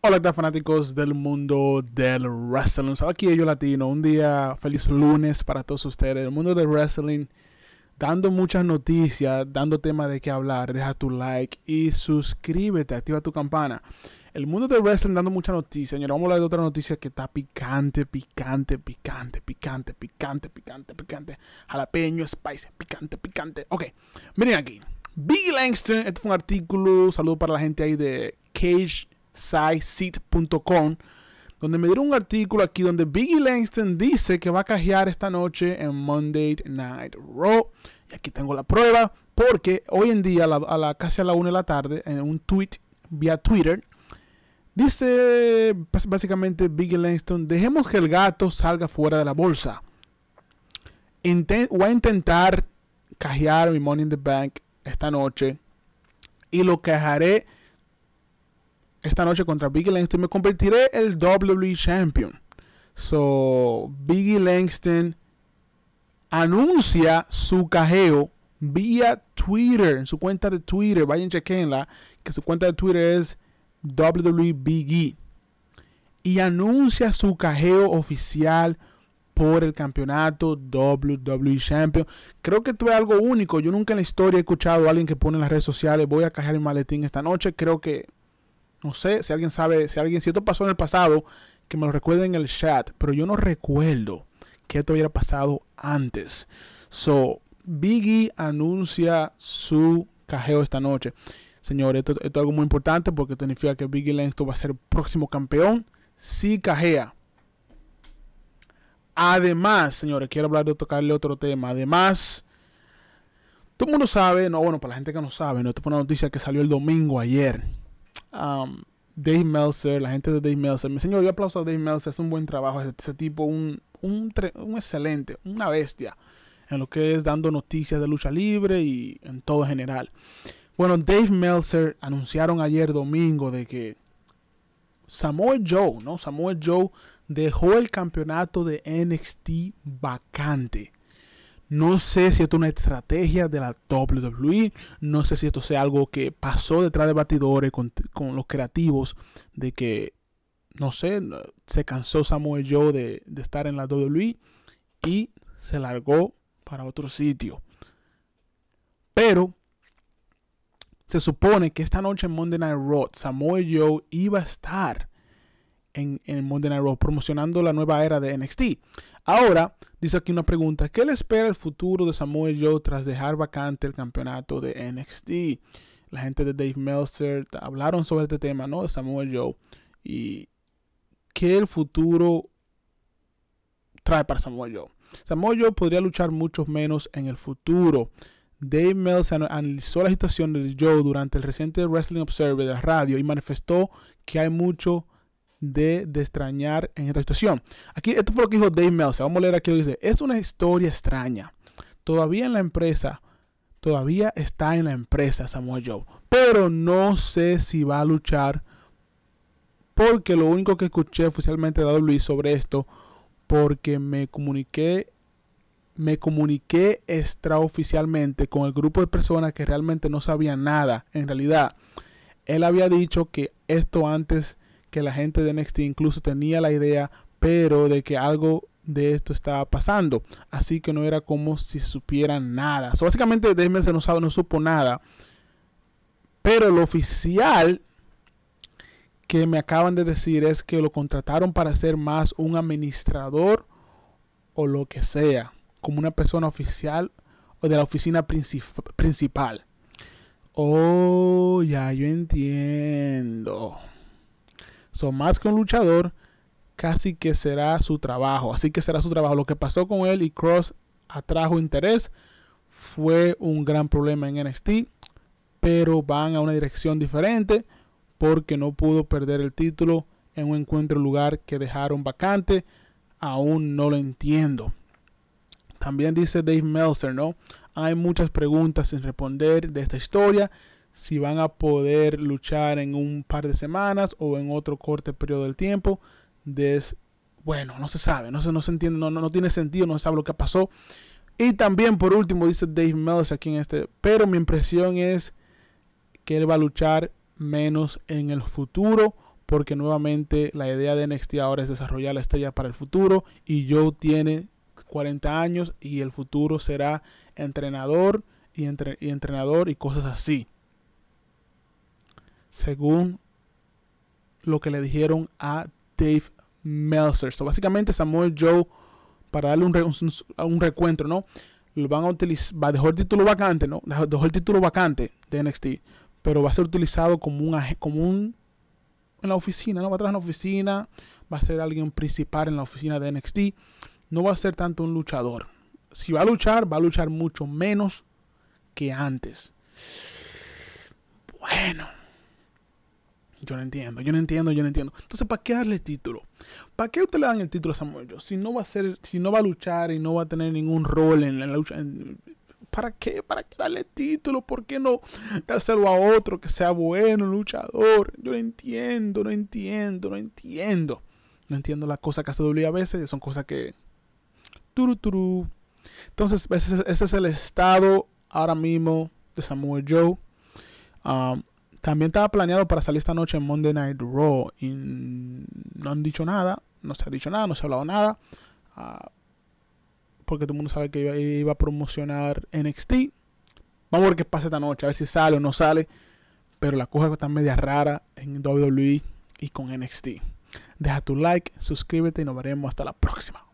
Hola, fanáticos del mundo del wrestling? aquí yo latino. Un día feliz lunes para todos ustedes. El mundo del wrestling dando muchas noticias, dando temas de qué hablar. Deja tu like y suscríbete, activa tu campana. El mundo del wrestling dando muchas noticias. Señor, vamos a hablar de otra noticia que está picante, picante, picante, picante, picante, picante, picante. Jalapeño, spice, picante, picante. Ok, miren aquí. Big Langston, este fue un artículo, saludo para la gente ahí de Cage SciSit.com donde me dieron un artículo aquí donde Biggie Langston dice que va a cajear esta noche en Monday Night Raw. Y aquí tengo la prueba, porque hoy en día, a la, casi a la 1 de la tarde, en un tweet vía Twitter, Dice básicamente Biggie Langston, dejemos que el gato salga fuera de la bolsa. voy a intentar cajear mi Money in the Bank esta noche y lo cajaré esta noche contra Biggie Langston, me convertiré el WWE Champion. So, Biggie Langston anuncia su cajeo vía Twitter, en su cuenta de Twitter. Vayan, chequenla, que su cuenta de Twitter es WWE Biggie. Y anuncia su cajeo oficial por el campeonato WWE Champion. Creo que esto es algo único. Yo nunca en la historia he escuchado a alguien que pone en las redes sociales, voy a cajar el maletín esta noche. Creo que no sé si alguien sabe, si alguien, si esto pasó en el pasado, que me lo recuerden en el chat, pero yo no recuerdo que esto hubiera pasado antes. So, Biggie anuncia su cajeo esta noche. Señores, esto, es algo muy importante porque significa que Biggie Langston va a ser el próximo campeón si cajea. Además, señores, quiero hablar de tocarle otro tema. Además, todo el mundo sabe, no, bueno, para la gente que no sabe, esto fue una noticia que salió el domingo ayer. Um, Dave Meltzer, la gente de Dave Meltzer. Mi señor, yo aplauso a Dave Meltzer, es un buen trabajo, ese, tipo, un, excelente, una bestia en lo que es dando noticias de lucha libre y en todo general. Bueno, Dave Meltzer anunciaron ayer domingo de que Samuel Joe, ¿no? Samoa Joe dejó el campeonato de NXT vacante. No sé si esto es una estrategia de la WWE, no sé si esto sea algo que pasó detrás de batidores con, los creativos, de que, no sé, se cansó Samuel Joe de, de estar en la WWE y se largó para otro sitio. Pero se supone que esta noche en Monday Night Raw Samuel Joe iba a estar en, el Monday Night promocionando la nueva era de NXT. Ahora, dice aquí una pregunta, ¿qué le espera el futuro de Samuel Joe tras dejar vacante el campeonato de NXT? La gente de Dave Meltzer hablaron sobre este tema, ¿no? De Samuel Joe. Y qué el futuro trae para Samuel Joe. Samuel Joe podría luchar mucho menos en el futuro. Dave Meltzer analizó la situación de Joe durante el reciente Wrestling Observer de radio y manifestó que hay mucho de, extrañar en esta situación. Aquí, esto fue lo que dijo Dave Meltzer. Vamos a leer aquí lo que dice. Es una historia extraña. Todavía en la empresa, todavía está en la empresa Samuel Joe. Pero no sé si va a luchar porque lo único que escuché oficialmente de W sobre esto, porque me comuniqué me comuniqué extraoficialmente con el grupo de personas que realmente no sabían nada. En realidad, él había dicho que esto antes que la gente de NXT incluso tenía la idea, pero de que algo de esto estaba pasando. Así que no era como si supieran nada. básicamente Desmond se no, supo nada. Pero lo oficial que me acaban de decir es que lo contrataron para ser más un administrador o lo que sea, como una persona oficial o de la oficina principal. Oh, ya yo entiendo más que un luchador, casi que será su trabajo. Así que será su trabajo. Lo que pasó con él y Cross atrajo interés. Fue un gran problema en NXT. Pero van a una dirección diferente. Porque no pudo perder el título en un encuentro lugar que dejaron vacante. Aún no lo entiendo. También dice Dave Meltzer, ¿no? Hay muchas preguntas sin responder de esta historia si van a poder luchar en un par de semanas o en otro corte periodo del tiempo. bueno, no se sabe, no se, entiende, no, no, tiene sentido, no se sabe lo que pasó. Y también, por último, dice Dave Meadows aquí en este, pero mi impresión es que él va a luchar menos en el futuro, porque nuevamente la idea de NXT ahora es desarrollar la estrella para el futuro y Joe tiene 40 años y el futuro será entrenador y, y entrenador y cosas así según lo que le dijeron a Dave Meltzer. básicamente Samuel Joe, para darle un, un, recuento, ¿no? Lo van a utilizar, va a dejar el título vacante, ¿no? Dejó el título vacante de NXT, pero va a ser utilizado como un, como en la oficina, ¿no? Va a en la oficina, va a ser alguien principal en la oficina de NXT. No va a ser tanto un luchador. Si va a luchar, va a luchar mucho menos que antes. Bueno, yo no entiendo, yo no entiendo, yo no entiendo. Entonces, ¿para qué darle título? ¿Para qué usted le dan el título a Samuel Joe? Si no va a ser, si no va a luchar y no va a tener ningún rol en la lucha, ¿para qué? ¿Para qué darle título? ¿Por qué no dárselo a otro que sea bueno, luchador? Yo no entiendo, no entiendo, no entiendo. No entiendo las cosas que hace W a veces, son cosas que. Turu, turu. Entonces, ese, es el estado ahora mismo de Samuel Joe. Ah... También estaba planeado para salir esta noche en Monday Night Raw y no han dicho nada, no se ha dicho nada, no se ha hablado nada, ah, porque todo el mundo sabe que iba, iba, a promocionar NXT. Vamos a ver qué pasa esta noche, a ver si sale o no sale, pero la cosa está media rara en WWE y con NXT. Deja tu like, suscríbete y nos veremos hasta la próxima.